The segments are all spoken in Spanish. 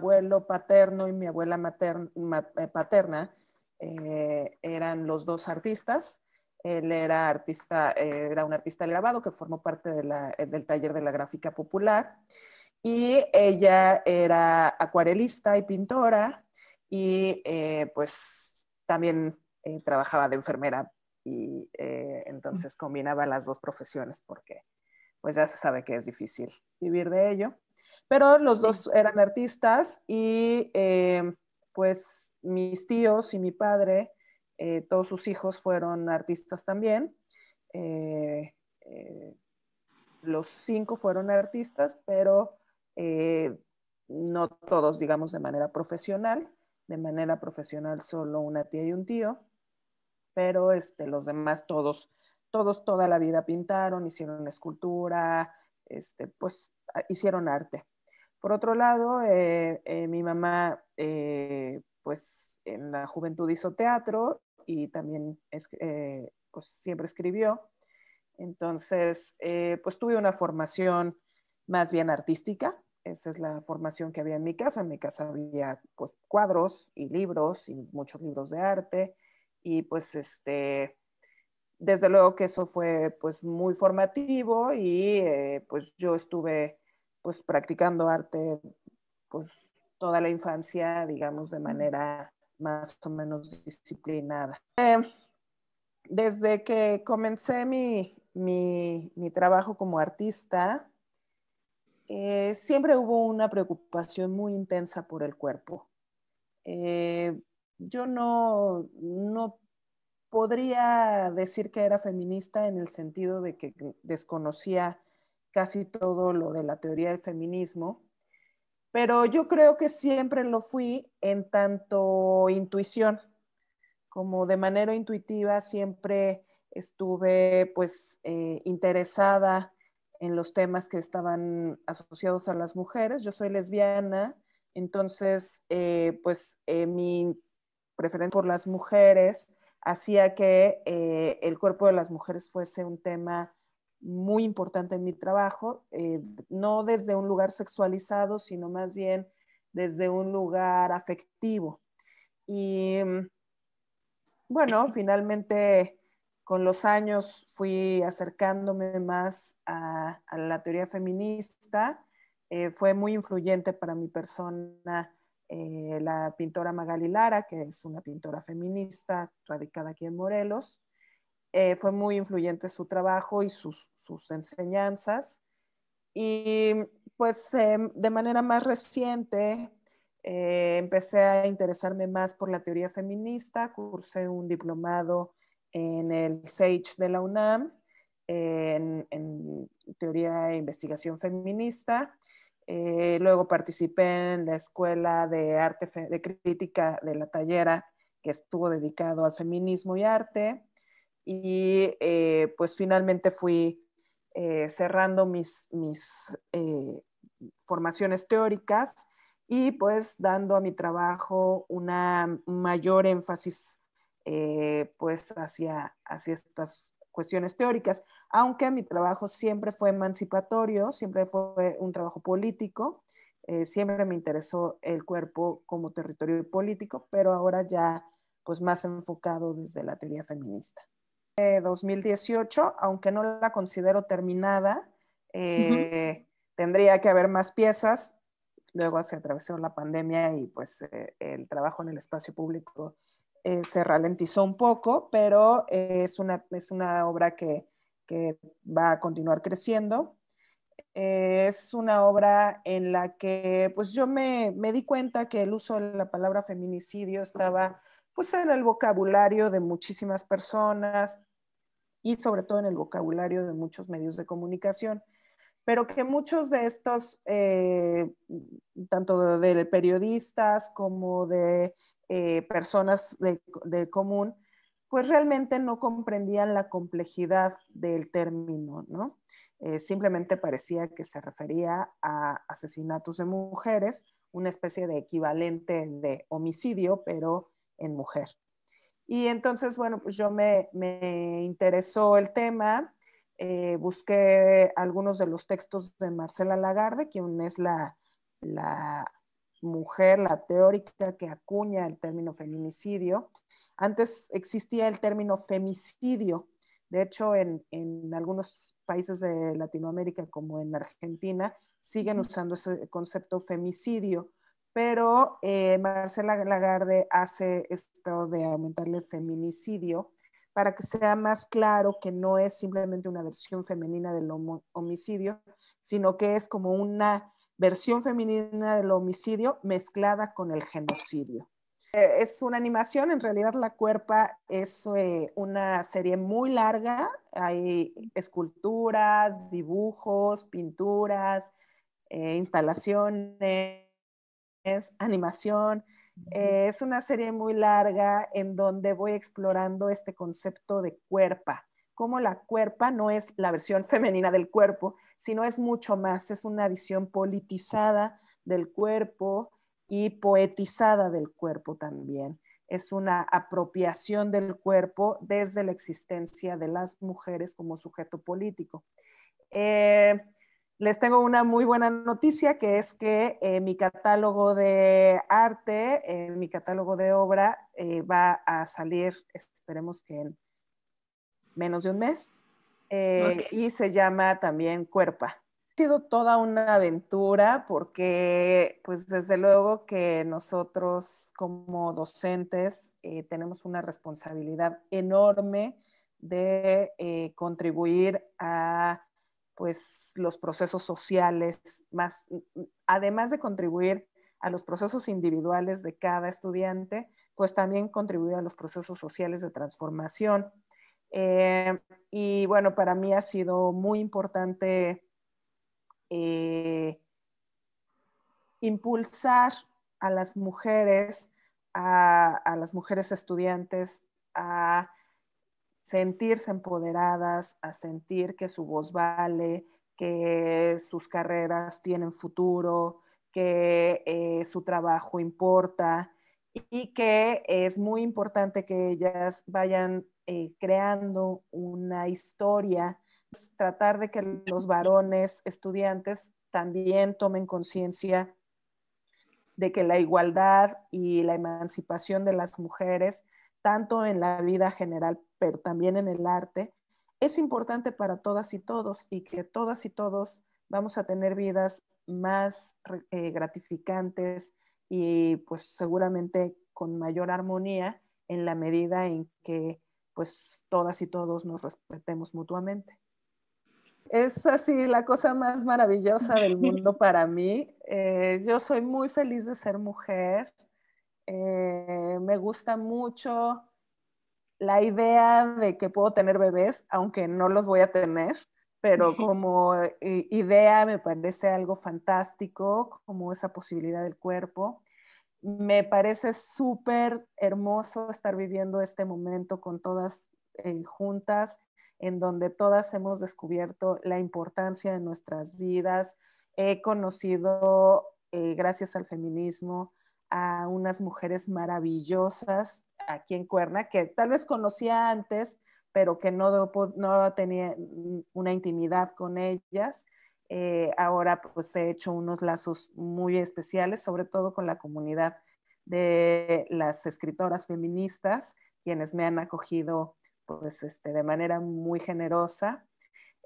abuelo paterno y mi abuela materna, eh, paterna eh, eran los dos artistas. Él era artista, eh, era un artista grabado que formó parte del taller de la gráfica popular. Y ella era acuarelista y pintora y pues también trabajaba de enfermera y entonces combinaba las dos profesiones porque pues ya se sabe que es difícil vivir de ello pero los dos eran artistas y eh, pues mis tíos y mi padre, eh, todos sus hijos fueron artistas también. Eh, los cinco fueron artistas, pero no todos, digamos, de manera profesional. De manera profesional solo una tía y un tío, pero este, los demás todos, todos toda la vida pintaron, hicieron escultura, este, pues ah, hicieron arte. Por otro lado, eh, eh, mi mamá, eh, pues en la juventud hizo teatro y también es, pues, siempre escribió. Entonces, pues tuve una formación más bien artística. Esa es la formación que había en mi casa. En mi casa había pues, cuadros y libros y muchos libros de arte. Y pues este, desde luego que eso fue pues muy formativo y pues yo estuve pues practicando arte pues toda la infancia, digamos, de manera más o menos disciplinada. Em, desde que comencé mi, trabajo como artista, eh, siempre hubo una preocupación muy intensa por el cuerpo. Eh, yo no, no podría decir que era feminista en el sentido de que desconocía casi todo lo de la teoría del feminismo, pero yo creo que siempre lo fui en tanto intuición, como de manera intuitiva siempre estuve pues eh, interesada en los temas que estaban asociados a las mujeres. Yo soy lesbiana, entonces eh, pues eh, mi preferencia por las mujeres hacía que el cuerpo de las mujeres fuese un tema muy importante en mi trabajo, eh, no desde un lugar sexualizado, sino más bien desde un lugar afectivo. Y mm, bueno, finalmente con los años fui acercándome más a, la teoría feminista. Eh, fue muy influyente para mi persona eh, la pintora Magali Lara, que es una pintora feminista radicada aquí en Morelos. Eh, fue muy influyente su trabajo y sus, enseñanzas. Y pues em, de manera más reciente eh, empecé a interesarme más por la teoría feminista, cursé un diplomado en el SAGE de la UNAM, en, teoría e investigación feminista. Eh, luego participé en la Escuela de Arte de Crítica de la Tallera, que estuvo dedicado al feminismo y arte y eh, pues finalmente fui eh, cerrando mis, eh, formaciones teóricas y pues dando a mi trabajo una mayor énfasis pues hacia, hacia estas cuestiones teóricas, aunque mi trabajo siempre fue emancipatorio, siempre fue un trabajo político, siempre me interesó el cuerpo como territorio político, pero ahora ya pues más enfocado desde la teoría feminista. 2018, aunque no la considero terminada. Eh, tendría que haber más piezas. Luego se atravesó la pandemia y pues eh, el trabajo en el espacio público eh, se ralentizó un poco, pero es, una, es una obra que, va a continuar creciendo. es una obra en la que pues yo me, me di cuenta que el uso de la palabra feminicidio estaba pues en el vocabulario de muchísimas personas, y sobre todo en el vocabulario de muchos medios de comunicación, pero que muchos de estos, eh, tanto de, periodistas como de eh, personas del común, pues realmente no comprendían la complejidad del término, ¿no? Eh, simplemente parecía que se refería a asesinatos de mujeres, una especie de equivalente de homicidio, pero en mujer. Y entonces, bueno, pues yo me, interesó el tema, eh, busqué algunos de los textos de Marcela Lagarde, quien es la, mujer, la teórica que acuña el término feminicidio. Antes existía el término femicidio. De hecho, en, en algunos países de Latinoamérica, como en Argentina, siguen usando ese concepto femicidio pero eh, Marcela Lagarde hace esto de aumentarle el feminicidio para que sea más claro que no es simplemente una versión femenina del homicidio, sino que es como una versión femenina del homicidio mezclada con el genocidio. Eh, es una animación, en realidad La Cuerpa es eh, una serie muy larga, hay esculturas, dibujos, pinturas, instalaciones, es animación. Eh, es una serie muy larga en donde voy explorando este concepto de cuerpa, como la cuerpa no es la versión femenina del cuerpo, sino es mucho más, es una visión politizada del cuerpo y poetizada del cuerpo también. Es una apropiación del cuerpo desde la existencia de las mujeres como sujeto político. Eh, les tengo una muy buena noticia, que es que eh, mi catálogo de arte, eh, mi catálogo de obra eh, va a salir, esperemos que en menos de un mes, y se llama también Cuerpa. Ha sido toda una aventura porque, pues desde luego que nosotros como docentes tenemos una responsabilidad enorme de contribuir a pues los procesos sociales, más, mm, mm, además de contribuir a los procesos individuales de cada estudiante, pues también contribuir a los procesos sociales de transformación. Eh, y bueno, para mí ha sido muy importante eh, impulsar a las mujeres, a las mujeres estudiantes, a sentirse empoderadas, a sentir que su voz vale, que sus carreras tienen futuro, que eh, su trabajo importa y que es muy importante que ellas vayan eh, creando una historia, tratar de que los varones estudiantes también tomen conciencia de que la igualdad y la emancipación de las mujeres tanto en la vida general, pero también en el arte, es importante para todas y todos y que todas y todos vamos a tener vidas más eh, gratificantes y pues seguramente con mayor armonía en la medida en que pues todas y todos nos respetemos mutuamente. Es así la cosa más maravillosa del mundo para mí. Eh, yo soy muy feliz de ser mujer. Eh, me gusta mucho la idea de que puedo tener bebés, aunque no los voy a tener, pero como idea me parece algo fantástico, como esa posibilidad del cuerpo. Me parece súper hermoso estar viviendo este momento con todas eh, juntas, en donde todas hemos descubierto la importancia de nuestras vidas. He conocido, eh, gracias al feminismo, a unas mujeres maravillosas aquí en Cuerna, que tal vez conocía antes, pero que no, no tenía una intimidad con ellas. Eh, ahora pues he hecho unos lazos muy especiales, sobre todo con la comunidad de las escritoras feministas, quienes me han acogido pues este, de manera muy generosa.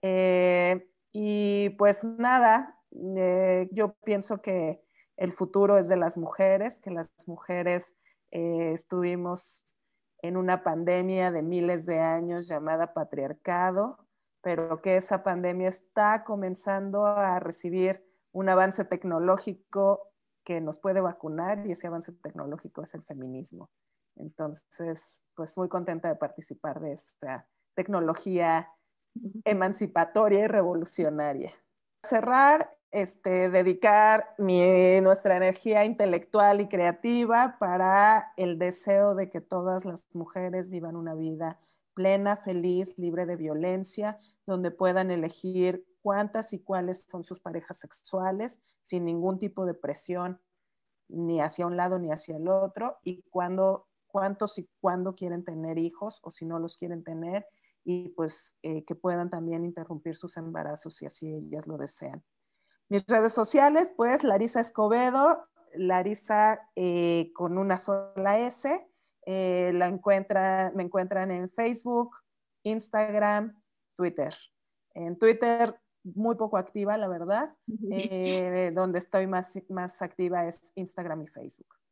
Eh, y pues nada, eh, yo pienso que el futuro es de las mujeres, que las mujeres eh, estuvimos en una pandemia de miles de años llamada patriarcado, pero que esa pandemia está comenzando a recibir un avance tecnológico que nos puede vacunar y ese avance tecnológico es el feminismo. Entonces, pues muy contenta de participar de esta tecnología emancipatoria y revolucionaria. Cerrar este, dedicar nuestra energía intelectual y creativa para el deseo de que todas las mujeres vivan una vida plena, feliz, libre de violencia, donde puedan elegir cuántas y cuáles son sus parejas sexuales sin ningún tipo de presión ni hacia un lado ni hacia el otro y cuándo, cuántos y cuándo quieren tener hijos o si no los quieren tener y pues eh, que puedan también interrumpir sus embarazos si así ellas lo desean. Mis redes sociales, pues Larisa Escobedo, Larisa eh, con una sola S. Eh, la encuentran, me encuentran en Facebook, Instagram, Twitter. En Twitter muy poco activa, la verdad. Eh, donde estoy más, más activa es Instagram y Facebook.